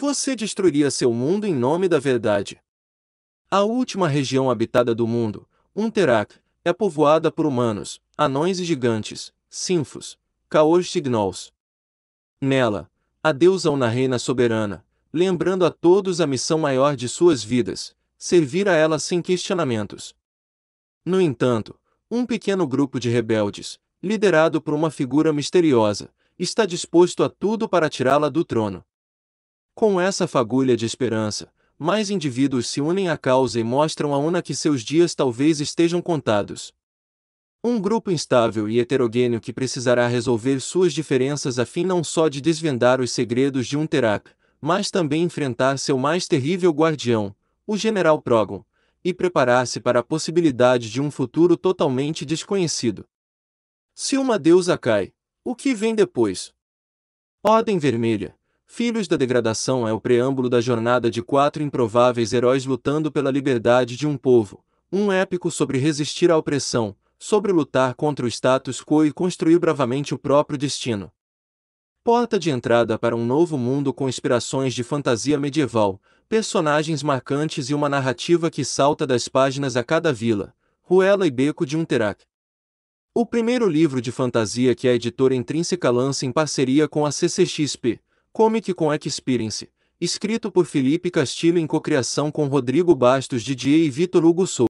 Você destruiria seu mundo em nome da verdade. A última região habitada do mundo, Unterak, é povoada por humanos, anões e gigantes, sinfos, caos signos. Nela, a deusa Una reina soberana, lembrando a todos a missão maior de suas vidas, servir a ela sem questionamentos. No entanto, um pequeno grupo de rebeldes, liderado por uma figura misteriosa, está disposto a tudo para tirá-la do trono. Com essa fagulha de esperança, mais indivíduos se unem à causa e mostram a UNA que seus dias talvez estejam contados. Um grupo instável e heterogêneo que precisará resolver suas diferenças a fim não só de desvendar os segredos de um Terak, mas também enfrentar seu mais terrível guardião, o General Progon, e preparar-se para a possibilidade de um futuro totalmente desconhecido. Se uma deusa cai, o que vem depois? Ordem Vermelha Filhos da Degradação é o preâmbulo da jornada de quatro improváveis heróis lutando pela liberdade de um povo, um épico sobre resistir à opressão, sobre lutar contra o status quo e construir bravamente o próprio destino. Porta de entrada para um novo mundo com inspirações de fantasia medieval, personagens marcantes e uma narrativa que salta das páginas a cada vila, ruela e beco de um terac. O primeiro livro de fantasia que a editora Intrínseca lança em parceria com a CCXP, Comic com Experience, escrito por Felipe Castilho em cocriação com Rodrigo Bastos Didier e Vitor Hugo Souza.